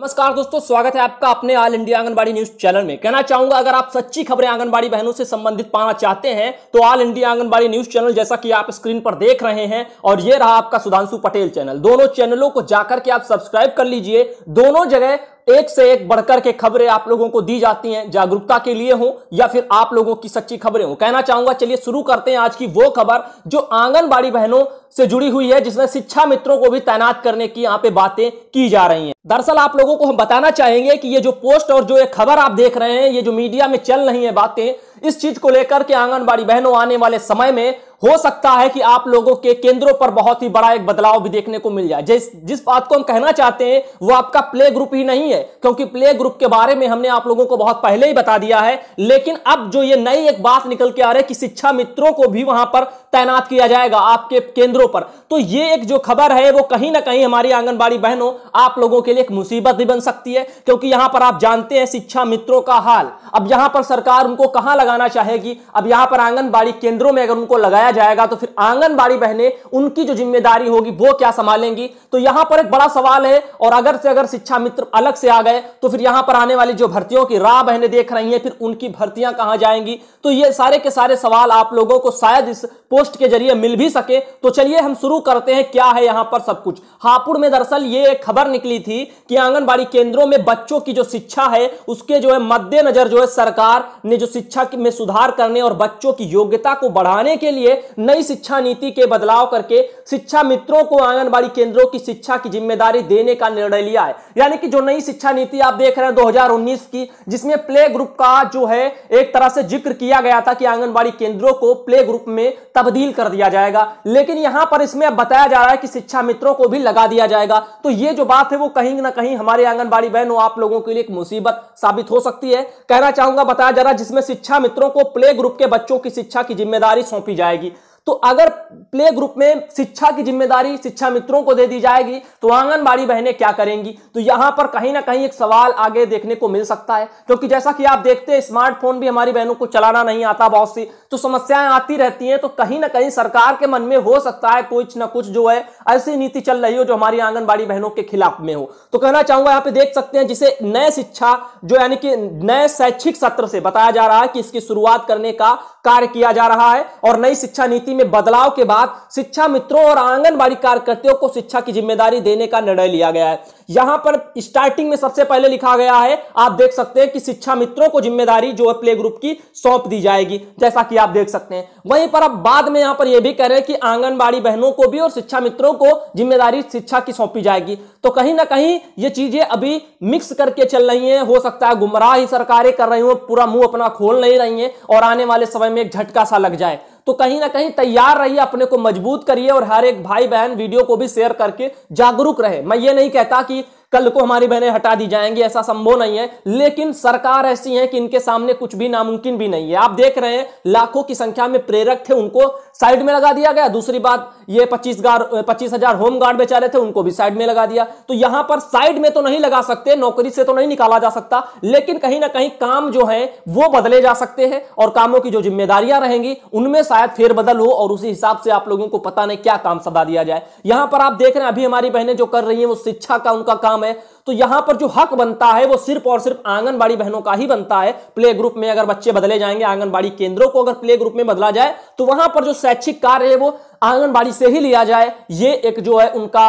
नमस्कार दोस्तों स्वागत है आपका अपने All India Anganwadi news channel में कहना चाहूंगा अगर आप सच्ची खबरें आंगनबाड़ी बहनों से संबंधित पाना चाहते हैं तो All India Anganwadi news channel जैसा कि आप स्क्रीन पर देख रहे हैं और ये रहा आपका सुधांशु पटेल चैनल दोनों चैनलों को जाकर के आप सब्सक्राइब कर लीजिए दोनों जगह एक से एक बढ़कर के खबरें आप लोगों को दी जाती हैं जागरूकता के लिए हो या फिर आप लोगों की सच्ची खबरें हो कहना चाहूंगा चलिए शुरू करते हैं आज की वो खबर जो आंगनबाड़ी बहनों से जुड़ी हुई है जिसमें शिक्षा मित्रों को भी तैनात करने की यहाँ पे बातें की जा रही हैं दरअसल आप लोगों को हम बताना चाहेंगे कि ये जो पोस्ट और जो ये खबर आप देख रहे हैं ये जो मीडिया में चल रही है बातें इस चीज को लेकर के आंगनबाड़ी बहनों आने वाले समय में हो सकता है कि आप लोगों के केंद्रों पर बहुत ही बड़ा एक बदलाव भी देखने को मिल जाए जिस जिस बात को हम कहना चाहते हैं वो आपका प्ले ग्रुप ही नहीं है क्योंकि प्ले ग्रुप के बारे में हमने आप लोगों को बहुत पहले ही बता दिया है लेकिन अब जो ये नई एक बात निकल के आ रही है कि शिक्षा मित्रों को भी वहां पर तैनात किया जाएगा आपके केंद्रों पर तो ये एक जो खबर है वो कहीं ना कहीं हमारी आंगनबाड़ी बहनों आप लोगों के लिए एक मुसीबत भी बन सकती है क्योंकि यहां पर आप जानते हैं शिक्षा मित्रों का हाल अब यहां पर सरकार उनको कहां लगाना चाहेगी अब यहां पर आंगनबाड़ी केंद्रों में अगर उनको लगाया जाएगा तो फिर आंगनबाड़ी बहने उनकी जो जिम्मेदारी होगी वो क्या संभालेंगी तो यहां पर एक बड़ा सवाल है और अगर से अगर शिक्षा मित्र अलग से आ गए तो फिर यहां पर आने वाली जो भर्तियों की राह बहने देख रही है फिर उनकी भर्तियां कहां जाएंगी तो ये सारे के सारे सवाल आप लोगों को शायद इस पोस्ट के जरिए मिल भी सके तो चलिए हम शुरू करते हैं क्या है यहां पर सब कुछ हापुड़ में दरअसल ये खबर निकली थी कि आंगनबाड़ी केंद्रों में बच्चों की जो शिक्षा है उसके जो है मद्देनजर जो है सरकार ने जो शिक्षा में सुधार करने और बच्चों की योग्यता को बढ़ाने के लिए नई शिक्षा नीति के बदलाव करके शिक्षा मित्रों को आंगनबाड़ी केंद्रों की शिक्षा की जिम्मेदारी देने का निर्णय लिया है यानी कि जो नई शिक्षा नीति आप देख रहे हैं 2019 की जिसमें प्ले ग्रुप का जो है एक तरह से जिक्र किया गया था कि आंगनबाड़ी केंद्रों को प्ले ग्रुप में तब्दील कर दिया जाएगा लेकिन यहां पर इसमें बताया जा रहा है कि शिक्षा मित्रों को भी लगा दिया जाएगा तो ये जो बात है वो कहीं ना कहीं हमारे आंगनबाड़ी बहनों आप लोगों के लिए एक मुसीबत साबित हो सकती है कहना चाहूंगा बताया जा रहा है जिसमें शिक्षा मित्रों को प्ले ग्रुप के बच्चों की शिक्षा की जिम्मेदारी सौंपी जाएगी तो अगर प्ले ग्रुप में शिक्षा की जिम्मेदारी शिक्षा मित्रों को दे दी जाएगी तो आंगनबाड़ी बहनें क्या करेंगी तो यहां पर कहीं ना कहीं एक सवाल आगे देखने को मिल सकता है क्योंकि जैसा कि आप देखते हैं स्मार्टफोन भी हमारी बहनों को चलाना नहीं आता बहुत सी तो समस्याएं आती रहती हैं तो कहीं ना कहीं सरकार के मन में हो सकता है कुछ ना कुछ जो है ऐसी नीति चल रही हो जो हमारी आंगनबाड़ी बहनों के खिलाफ में हो तो कहना चाहूंगा यहां पर देख सकते हैं जिसे नए शिक्षा जो यानी कि नए शैक्षिक सत्र से बताया जा रहा है कि इसकी शुरुआत करने का कार्य किया जा रहा है और नई शिक्षा नीति में बदलाव के बाद शिक्षा मित्रों और आंगनबाड़ी कार्यकर्ताओं को शिक्षा की जिम्मेदारी देने का निर्णय लिया गया है यहां पर स्टार्टिंग में सबसे पहले लिखा गया है आप देख सकते हैं कि शिक्षा मित्रों को जिम्मेदारी जो है प्ले ग्रुप की सौंप दी जाएगी जैसा कि आप देख सकते हैं वहीं पर अब बाद में यहां पर यह भी कह रहे हैं कि आंगनबाड़ी बहनों को भी और शिक्षा मित्रों को जिम्मेदारी शिक्षा की सौंपी जाएगी तो कहीं ना कहीं ये चीजें अभी मिक्स करके चल रही है हो सकता है गुमराह ही सरकारें कर रही हूं पूरा मुंह अपना खोल नहीं रही है और आने वाले समय में एक झटका सा लग जाए तो कहीं ना कहीं तैयार रहिए अपने को मजबूत करिए और हर एक भाई बहन वीडियो को भी शेयर करके जागरूक रहे मैं ये नहीं कहता कि कल को हमारी बहनें हटा दी जाएंगी ऐसा संभव नहीं है लेकिन सरकार ऐसी है कि इनके सामने कुछ भी नामुमकिन भी नहीं है आप देख रहे हैं लाखों की संख्या में प्रेरक थे उनको साइड में लगा दिया गया दूसरी बात ये पच्चीस पच्चीस हजार होम गार्ड बेचारे थे उनको भी साइड में लगा दिया तो यहां पर साइड में तो नहीं लगा सकते नौकरी से तो नहीं निकाला जा सकता लेकिन कहीं ना कहीं काम जो है वो बदले जा सकते हैं और कामों की जो जिम्मेदारियां रहेंगी उनमें शायद फेरबदल हो और उसी हिसाब से आप लोगों को पता नहीं क्या काम सदा दिया जाए यहां पर आप देख रहे हैं अभी हमारी बहनें जो कर रही है वो शिक्षा का उनका काम है तो यहां पर जो हक बनता है वो सिर्फ और सिर्फ आंगनबाड़ी बहनों का ही बनता है प्ले ग्रुप में अगर बच्चे बदले जाएंगे आंगनबाड़ी केंद्रों को अगर प्ले ग्रुप में बदला जाए तो वहां पर जो शैक्षिक कार्य है वो आंगनबाड़ी से ही लिया जाए ये एक जो है उनका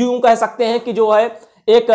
यू कह सकते हैं कि जो है एक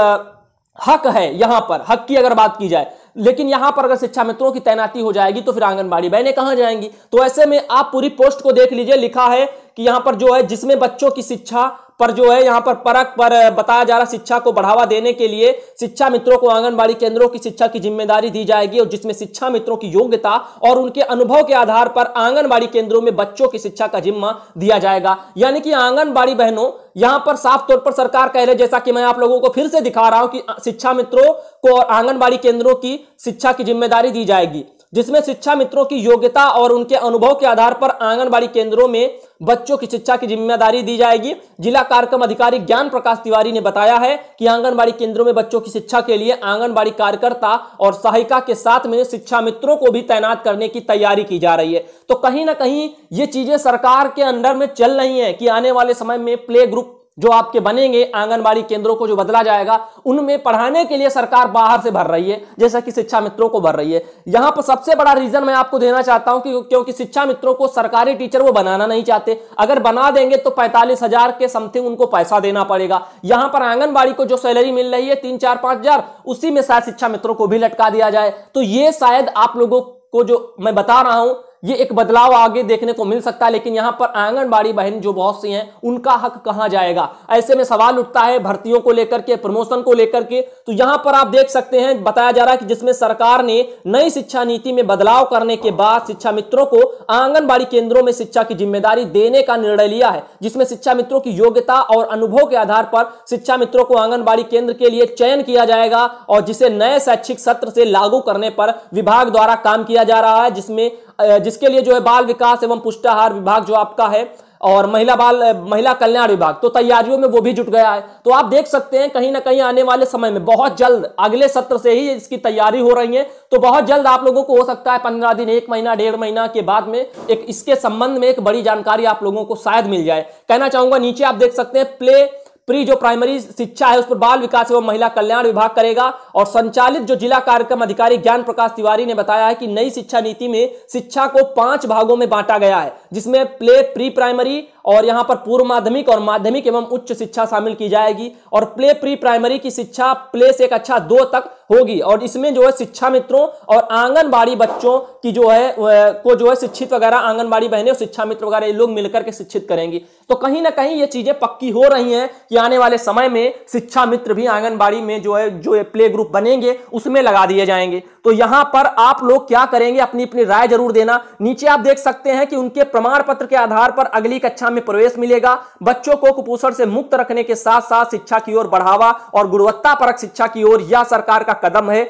हक है यहां पर हक की अगर बात की जाए लेकिन यहां पर अगर शिक्षा मित्रों की तैनाती हो जाएगी तो फिर आंगनबाड़ी बहने कहां जाएंगी तो ऐसे में आप पूरी पोस्ट को देख लीजिए लिखा है कि यहां पर जो है जिसमें बच्चों की शिक्षा पर जो है यहाँ पर परक पर बताया जा रहा शिक्षा को बढ़ावा देने के लिए शिक्षा मित्रों को आंगनबाड़ी केंद्रों की शिक्षा की जिम्मेदारी दी जाएगी और जिसमें शिक्षा मित्रों की योग्यता और उनके अनुभव के आधार पर आंगनबाड़ी केंद्रों में बच्चों की शिक्षा का जिम्मा दिया जाएगा यानी कि आंगनबाड़ी बहनों यहां पर साफ तौर पर सरकार कह रहे जैसा कि मैं आप लोगों को फिर से दिखा रहा हूं कि शिक्षा मित्रों को और आंगनबाड़ी केंद्रों की शिक्षा की जिम्मेदारी दी जाएगी जिसमें शिक्षा मित्रों की योग्यता और उनके अनुभव के आधार पर आंगनबाड़ी केंद्रों में बच्चों की शिक्षा की जिम्मेदारी दी जाएगी जिला कार्यक्रम अधिकारी ज्ञान प्रकाश तिवारी ने बताया है कि आंगनबाड़ी केंद्रों में बच्चों की शिक्षा के लिए आंगनबाड़ी कार्यकर्ता और सहायिका के साथ में शिक्षा मित्रों को भी तैनात करने की तैयारी की जा रही है तो कहीं ना कहीं ये चीजें सरकार के अंडर में चल रही है कि आने वाले समय में प्ले ग्रुप जो आपके बनेंगे आंगनबाड़ी केंद्रों को जो बदला जाएगा उनमें पढ़ाने के लिए सरकार बाहर से भर रही है जैसा कि शिक्षा मित्रों को भर रही है यहां पर सबसे बड़ा रीजन मैं आपको देना चाहता हूं कि क्योंकि शिक्षा मित्रों को सरकारी टीचर वो बनाना नहीं चाहते अगर बना देंगे तो पैंतालीस हजार के समथिंग उनको पैसा देना पड़ेगा यहां पर आंगनबाड़ी को जो सैलरी मिल रही है तीन चार पांच हजार उसी में शायद शिक्षा मित्रों को भी लटका दिया जाए तो ये शायद आप लोगों को जो मैं बता रहा हूं ये एक बदलाव आगे देखने को मिल सकता है लेकिन यहाँ पर आंगनबाड़ी बहन जो बहुत सी हैं उनका हक कहां जाएगा ऐसे में सवाल उठता है भर्तियों को लेकर के प्रमोशन को लेकर के तो यहाँ पर आप देख सकते हैं बताया जा रहा है कि जिसमें सरकार ने नई शिक्षा नीति में बदलाव करने के बाद शिक्षा मित्रों को आंगनबाड़ी केंद्रों में शिक्षा की जिम्मेदारी देने का निर्णय लिया है जिसमें शिक्षा मित्रों की योग्यता और अनुभव के आधार पर शिक्षा मित्रों को आंगनबाड़ी केंद्र के लिए चयन किया जाएगा और जिसे नए शैक्षिक सत्र से लागू करने पर विभाग द्वारा काम किया जा रहा है जिसमें जिसके लिए जो है बाल विकास एवं पुष्टाहार विभाग जो आपका है और महिला बाल महिला कल्याण विभाग तो तैयारियों में वो भी जुट गया है तो आप देख सकते हैं कहीं ना कहीं आने वाले समय में बहुत जल्द अगले सत्र से ही इसकी तैयारी हो रही है तो बहुत जल्द आप लोगों को हो सकता है पंद्रह दिन एक महीना डेढ़ महीना के बाद में एक इसके संबंध में एक बड़ी जानकारी आप लोगों को शायद मिल जाए कहना चाहूंगा नीचे आप देख सकते हैं प्ले प्री जो प्राइमरी शिक्षा है उस पर बाल विकास एवं महिला कल्याण विभाग करेगा और संचालित जो जिला कार्यक्रम अधिकारी ज्ञान प्रकाश तिवारी ने बताया है कि नई शिक्षा नीति में शिक्षा को पांच भागों में बांटा गया है जिसमें प्ले प्री प्राइमरी और यहाँ पर पूर्व माध्यमिक और माध्यमिक एवं उच्च शिक्षा शामिल की जाएगी और प्ले प्री प्राइमरी की शिक्षा प्ले से कक्षा अच्छा दो तक होगी और इसमें जो है शिक्षा मित्रों और आंगनबाड़ी बच्चों की जो है को जो है शिक्षित वगैरह आंगनबाड़ी बहनें और शिक्षा मित्र वगैरह ये लोग मिलकर के शिक्षित करेंगी तो कहीं ना कहीं ये चीजें पक्की हो रही हैं कि आने वाले समय में शिक्षा मित्र भी आंगनबाड़ी में जो है जो प्ले ग्रुप बनेंगे उसमें लगा दिए जाएंगे तो यहां पर आप लोग क्या करेंगे अपनी अपनी राय जरूर देना नीचे आप देख सकते हैं कि उनके प्रमाण पत्र के आधार पर अगली कक्षा में प्रवेश मिलेगा बच्चों को कुपोषण से मुक्त रखने के साथ साथ शिक्षा की ओर बढ़ावा और गुणवत्ता परक शिक्षा की ओर यह सरकार का कदम है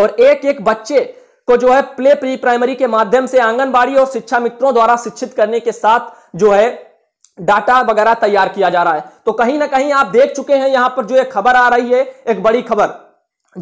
और एक एक बच्चे को जो है प्ले प्री प्राइमरी के माध्यम से आंगनबाड़ी और शिक्षा मित्रों द्वारा शिक्षित करने के साथ जो है डाटा वगैरह तैयार किया जा रहा है तो कहीं ना कहीं आप देख चुके हैं यहां पर जो एक खबर आ रही है एक बड़ी खबर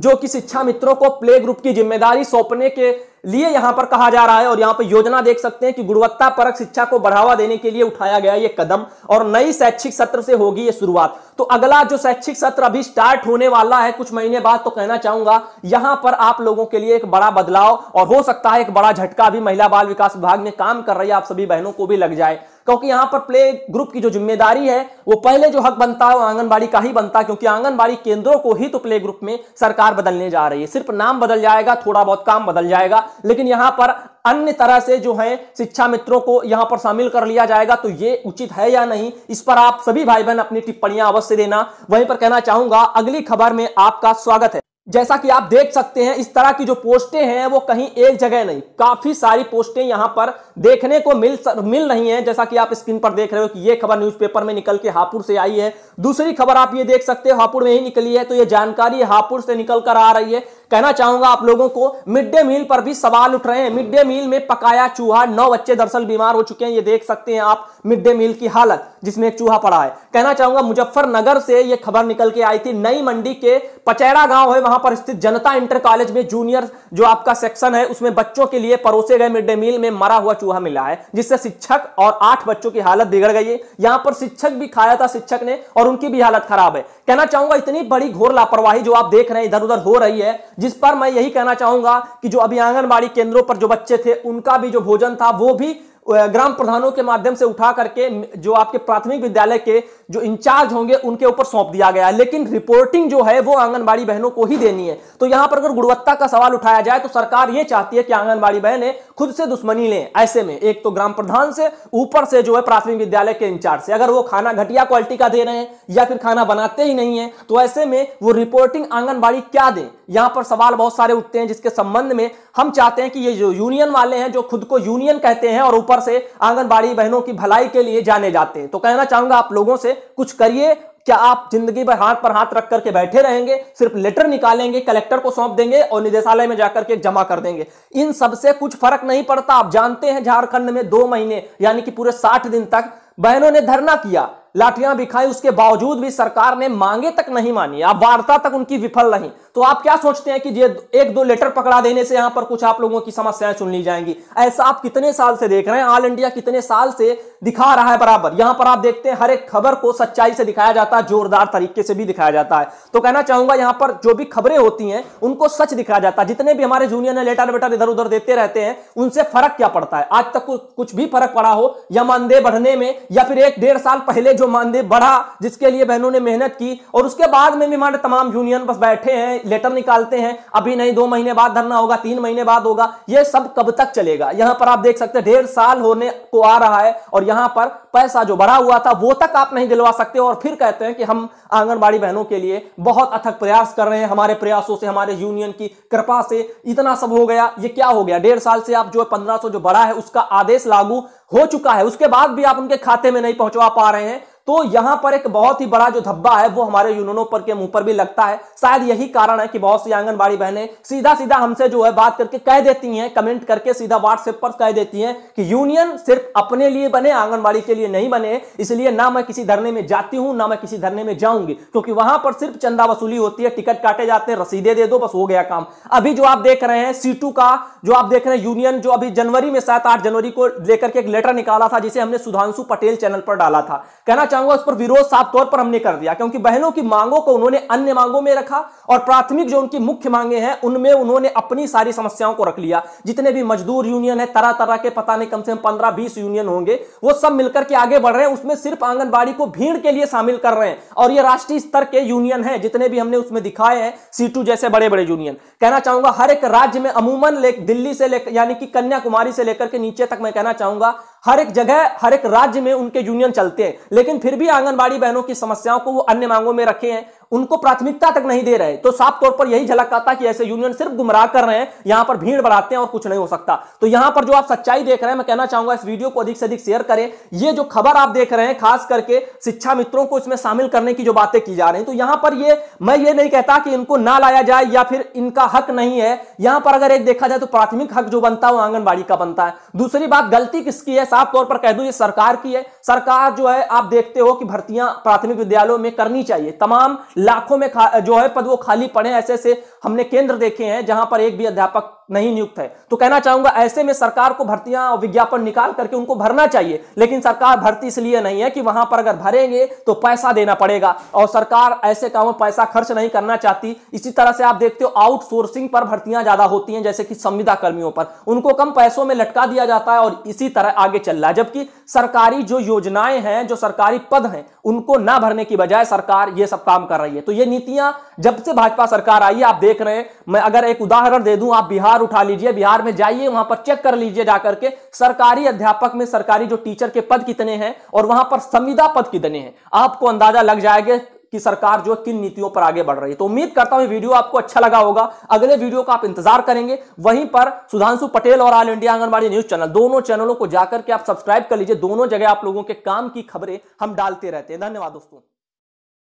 जो कि शिक्षा मित्रों को प्ले ग्रुप की जिम्मेदारी सौंपने के लिए यहां पर कहा जा रहा है और यहां पर योजना देख सकते हैं कि गुणवत्ता परक शिक्षा को बढ़ावा देने के लिए उठाया गया यह कदम और नई शैक्षिक सत्र से होगी ये शुरुआत तो अगला जो शैक्षिक सत्र अभी स्टार्ट होने वाला है कुछ महीने बाद तो कहना चाहूंगा यहां पर आप लोगों के लिए एक बड़ा बदलाव और हो सकता है एक बड़ा झटका भी महिला बाल विकास विभाग में काम कर रही है आप सभी बहनों को भी लग जाए क्योंकि यहां पर प्ले ग्रुप की जो जिम्मेदारी है वो पहले जो हक बनता है वो आंगनबाड़ी का ही बनता है क्योंकि आंगनबाड़ी केंद्रों को ही तो प्ले ग्रुप में सरकार बदलने जा रही है सिर्फ नाम बदल जाएगा थोड़ा बहुत काम बदल जाएगा लेकिन यहां पर अन्य तरह से जो है शिक्षा मित्रों को यहां पर शामिल कर लिया जाएगा तो ये उचित है या नहीं इस पर आप सभी भाई बहन अपनी टिप्पणियां अवश्य देना वहीं पर कहना चाहूंगा अगली खबर में आपका स्वागत है जैसा कि आप देख सकते हैं इस तरह की जो पोस्टें हैं वो कहीं एक जगह नहीं काफी सारी पोस्टें यहां पर देखने को मिल सर, मिल रही हैं जैसा कि आप स्क्रीन पर देख रहे हो कि ये खबर न्यूज़पेपर में निकल के हापुड़ से आई है दूसरी खबर आप ये देख सकते हो हापुड़ में ही निकली है तो ये जानकारी हापुड़ से निकल कर आ रही है कहना चाहूंगा आप लोगों को मिड डे मील पर भी सवाल उठ रहे हैं मिड डे मील में पकाया चूहा नौ बच्चे दरअसल बीमार हो चुके हैं ये देख सकते हैं आप मिड डे मील की हालत जिसमें एक चूहा पड़ा है कहना चाहूंगा मुजफ्फरनगर से यह खबर निकल के आई थी नई मंडी के पचैड़ा गांव है वहां पर स्थित जनता इंटर कॉलेज में जूनियर जो आपका सेक्शन है उसमें बच्चों के लिए परोसे गए मिड डे मील में मरा हुआ चूहा मिला है जिससे शिक्षक और आठ बच्चों की हालत बिगड़ गई है यहां पर शिक्षक भी खाया था शिक्षक ने और उनकी भी हालत खराब है कहना चाहूंगा इतनी बड़ी घोर लापरवाही जो आप देख रहे हैं इधर उधर हो रही है जिस पर मैं यही कहना चाहूंगा कि जो अभी आंगनबाड़ी केंद्रों पर जो बच्चे थे उनका भी जो भोजन था वो भी ग्राम प्रधानों के माध्यम से उठा करके जो आपके प्राथमिक विद्यालय के जो इंचार्ज होंगे उनके ऊपर सौंप दिया गया है लेकिन रिपोर्टिंग जो है वो आंगनबाड़ी बहनों को ही देनी है तो यहां पर अगर गुणवत्ता का सवाल उठाया जाए तो सरकार ये चाहती है कि आंगनबाड़ी बहनें खुद से दुश्मनी लें ऐसे में एक तो ग्राम प्रधान से ऊपर से जो है प्राथमिक विद्यालय के इंचार्ज से अगर वो खाना घटिया क्वालिटी का दे रहे हैं या फिर खाना बनाते ही नहीं है तो ऐसे में वो रिपोर्टिंग आंगनबाड़ी क्या दें यहां पर सवाल बहुत सारे उठते हैं जिसके संबंध में हम चाहते हैं कि ये जो यूनियन वाले हैं जो खुद को यूनियन कहते हैं और ऊपर से आंगनबाड़ी बहनों की भलाई के लिए जाने जाते हैं तो कहना चाहूंगा आप लोगों से कुछ करिए क्या आप जिंदगी भर हाथ पर हाथ रख करके बैठे रहेंगे सिर्फ लेटर निकालेंगे कलेक्टर को सौंप देंगे और निदेशालय में जाकर के जमा कर देंगे इन सबसे कुछ फर्क नहीं पड़ता आप जानते हैं झारखंड में दो महीने यानी कि पूरे साठ दिन तक बहनों ने धरना किया लाठियां भी खाई उसके बावजूद भी सरकार ने मांगे तक नहीं मानी आप वार्ता तक उनकी विफल नहीं तो आप क्या सोचते हैं कि ये एक दो लेटर पकड़ा देने से यहां पर कुछ आप लोगों की समस्याएं सुन ली जाएंगी ऐसा आप कितने साल से देख रहे हैं ऑल इंडिया कितने साल से दिखा रहा है बराबर यहां पर आप देखते हैं हर एक खबर को सच्चाई से दिखाया जाता है जोरदार तरीके से भी दिखाया जाता है तो कहना चाहूंगा यहां पर जो भी खबरें होती हैं उनको सच दिखाया जाता है जितने भी हमारे जूनियर ने लेटर वेटर इधर उधर देते रहते हैं उनसे फर्क क्या पड़ता है आज तक कुछ भी फर्क पड़ा हो या मानदेय बढ़ने में या फिर एक डेढ़ साल पहले जो जो मानदेय बढ़ा जिसके लिए बहनों ने मेहनत की और उसके बाद में भी हमारे तमाम यूनियन बस बैठे हैं लेटर निकालते हैं अभी नहीं दो महीने बाद धरना होगा तीन महीने बाद होगा यह सब कब तक चलेगा यहां पर आप देख सकते हैं ढेर साल होने को आ रहा है और यहां पर पैसा जो बढ़ा हुआ था वो तक आप नहीं दिलवा सकते और फिर कहते हैं कि हम आंगनबाड़ी बहनों के लिए बहुत अथक प्रयास कर रहे हैं हमारे प्रयासों से हमारे यूनियन की कृपा से इतना सब हो गया ये क्या हो गया डेढ़ साल से आप जो पंद्रह सौ जो बढ़ा है उसका आदेश लागू हो चुका है उसके बाद भी आप उनके खाते में नहीं पहुंचवा पा रहे हैं तो यहां पर एक बहुत ही बड़ा जो धब्बा है वो हमारे यूनियनों पर के मुंह पर भी लगता है शायद यही कारण है कि बहुत सी आंगनबाड़ी बहनें सीधा सीधा हमसे जो है बात करके कह देती हैं कमेंट करके सीधा व्हाट्सएप पर कह देती हैं कि यूनियन सिर्फ अपने लिए बने आंगनबाड़ी के लिए नहीं बने इसलिए ना मैं किसी धरने में जाती हूं ना मैं किसी धरने में जाऊंगी क्योंकि वहां पर सिर्फ चंदा वसूली होती है टिकट काटे जाते हैं रसीदे दे दो बस हो गया काम अभी जो आप देख रहे हैं सीटू का जो आप देख रहे हैं यूनियन जो अभी जनवरी में सात आठ जनवरी को लेकर के एक लेटर निकाला था जिसे हमने सुधांशु पटेल चैनल पर डाला था कहना चाहूंगा उस पर विरोध साफ तौर पर हमने कर दिया क्योंकि बहनों की मांगों को उन्होंने अन्य मांगों में रखा और प्राथमिक जो उनकी मुख्य मांगे हैं उनमें उन्होंने अपनी सारी समस्याओं को रख लिया जितने भी मजदूर यूनियन है तरह तरह के पता नहीं कम से कम पंद्रह बीस यूनियन होंगे वो सब मिलकर के आगे बढ़ रहे हैं उसमें सिर्फ आंगनबाड़ी को भीड़ के लिए शामिल कर रहे हैं और ये राष्ट्रीय स्तर के यूनियन है जितने भी हमने उसमें दिखाए हैं सीटू जैसे बड़े बड़े यूनियन कहना चाहूंगा हर एक राज्य में अमूमन दिल्ली से यानी कि कन्याकुमारी से लेकर के नीचे तक मैं कहना चाहूंगा हर एक जगह हर एक राज्य में उनके यूनियन चलते हैं लेकिन फिर भी आंगनबाड़ी बहनों की समस्याओं को वो अन्य मांगों में रखे हैं उनको प्राथमिकता तक नहीं दे रहे तो साफ तौर पर यही झलक आता कि ऐसे यूनियन सिर्फ गुमराह कर रहे हैं यहां पर भीड़ बढ़ाते हैं और कुछ नहीं हो सकता तो यहां पर जो आप सच्चाई देख रहे हैं मैं कहना चाहूंगा इस वीडियो को अधिक से अधिक शेयर करें ये जो खबर आप देख रहे हैं खास करके शिक्षा मित्रों को इसमें शामिल करने की जो बातें की जा रही है तो यहां पर ये मैं ये नहीं कहता कि इनको ना लाया जाए या फिर इनका हक नहीं है यहां पर अगर एक देखा जाए तो प्राथमिक हक जो बनता है वो आंगनबाड़ी का बनता है दूसरी बात गलती किसकी है साफ तौर पर कह दू ये सरकार की है सरकार जो है आप देखते हो कि भर्तियां प्राथमिक विद्यालयों में करनी चाहिए तमाम लाखों में जो है पद वो खाली पड़े ऐसे ऐसे हमने केंद्र देखे हैं जहां पर एक भी अध्यापक नहीं नियुक्त है तो कहना चाहूंगा ऐसे में सरकार को भर्तियां और विज्ञापन निकाल करके उनको भरना चाहिए लेकिन सरकार भर्ती इसलिए नहीं है कि वहां पर अगर भरेंगे तो पैसा देना पड़ेगा और सरकार ऐसे कामों में पैसा खर्च नहीं करना चाहती इसी तरह से आप देखते हो आउटसोर्सिंग पर भर्तियां ज्यादा होती हैं जैसे कि संविदा कर्मियों पर उनको कम पैसों में लटका दिया जाता है और इसी तरह आगे चल रहा है जबकि सरकारी जो योजनाएं हैं जो सरकारी पद हैं उनको ना भरने की बजाय सरकार ये सब काम कर रही है तो ये नीतियां जब से भाजपा सरकार आई है आप देख देख रहे हैं मैं अगर एक उदाहरण दे दूं आप बिहार उठा लीजिए बिहार में जाइए वहां पर चेक कर लीजिए जाकर के सरकारी अध्यापक में सरकारी जो टीचर के पद कितने हैं और वहां पर संविदा पद कितने हैं आपको अंदाजा लग जाएगा कि सरकार जो किन नीतियों पर आगे बढ़ रही है तो उम्मीद करता हूं वीडियो आपको अच्छा लगा होगा अगले वीडियो का आप इंतजार करेंगे वहीं पर सुधांशु पटेल और All India Anganwadi news channel दोनों चैनलों को जाकर के आप सब्सक्राइब कर लीजिए दोनों जगह आप लोगों के काम की खबरें हम डालते रहते हैं धन्यवाद दोस्तों